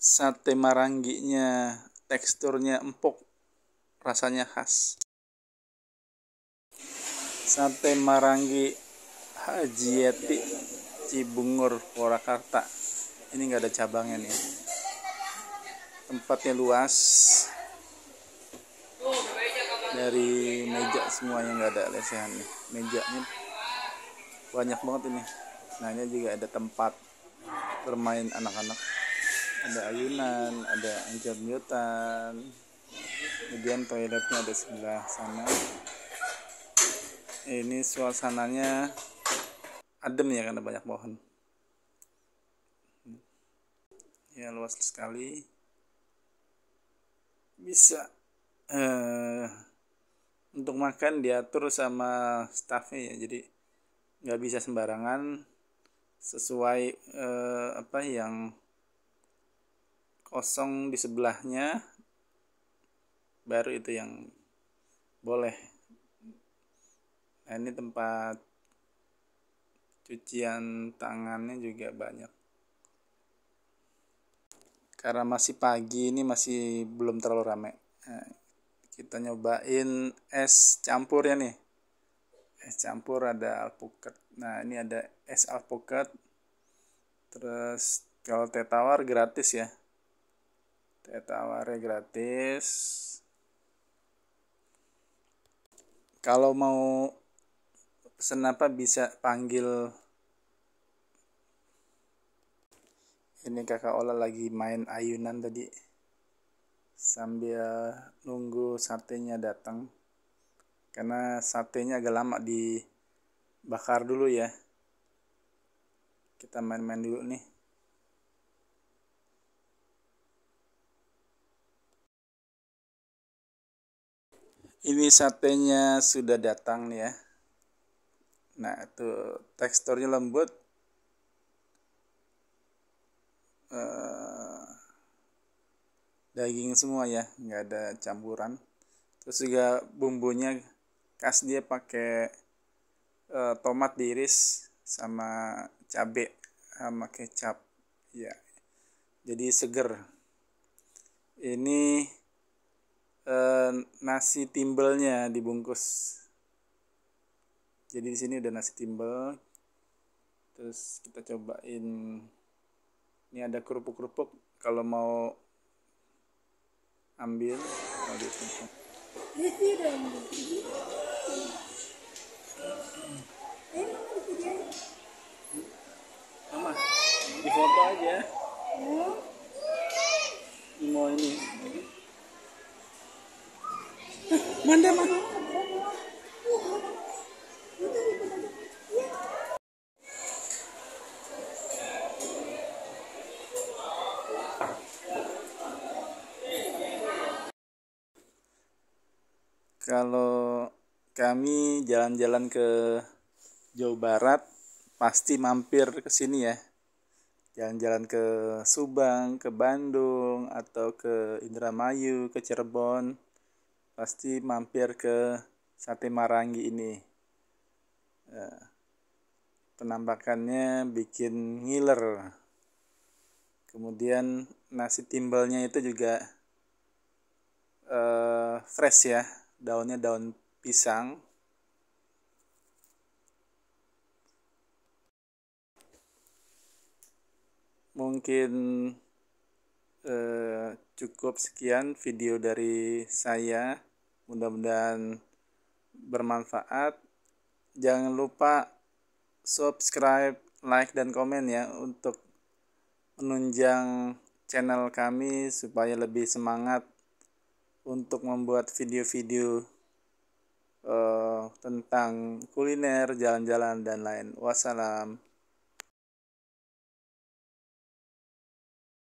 sate marangginya teksturnya empuk rasanya khas sate maranggi Haji Yeti Cibungur Purwakarta ini nggak ada cabangnya nih tempatnya luas dari meja semuanya nggak ada lesehan nih mejanya banyak banget ini nah ini juga ada tempat bermain anak-anak ada ayunan ada anjot nyutan kemudian toiletnya ada sebelah sana ini suasananya adem ya karena banyak pohon ya luas sekali bisa eh, untuk makan diatur sama staffnya ya jadi nggak bisa sembarangan sesuai eh, apa yang kosong di sebelahnya baru itu yang boleh nah ini tempat cucian tangannya juga banyak karena masih pagi ini masih belum terlalu rame nah, kita nyobain es campur ya nih es campur ada alpukat nah ini ada es alpukat terus kalau teh tawar gratis ya Eta Mare gratis. Kalau mau senapa bisa panggil ini kakak Ola lagi main ayunan tadi sambil nunggu satenya datang karena satenya agak lama dibakar dulu ya kita main-main dulu nih ini satenya sudah datang nih ya nah itu teksturnya lembut eh, daging semua ya nggak ada campuran terus juga bumbunya khas dia pakai uh, tomat diiris sama cabe sama kecap ya jadi seger ini nasi timbelnya dibungkus jadi di sini udah nasi timbel terus kita cobain ini ada kerupuk-kerupuk kalau mau ambil kalau di Mama, di foto aja. Mau ini. Kalau kami jalan-jalan ke Jawa Barat, pasti mampir ke sini ya. Jalan-jalan ke Subang, ke Bandung, atau ke Indramayu, ke Cirebon pasti mampir ke sate marangi ini eh, penampakannya bikin ngiler kemudian nasi timbalnya itu juga uh, fresh ya daunnya daun pisang mungkin eh, cukup sekian video dari saya mudah-mudahan bermanfaat jangan lupa subscribe like dan komen ya untuk menunjang channel kami supaya lebih semangat untuk membuat video-video uh, tentang kuliner, jalan-jalan, dan lain. Wassalam.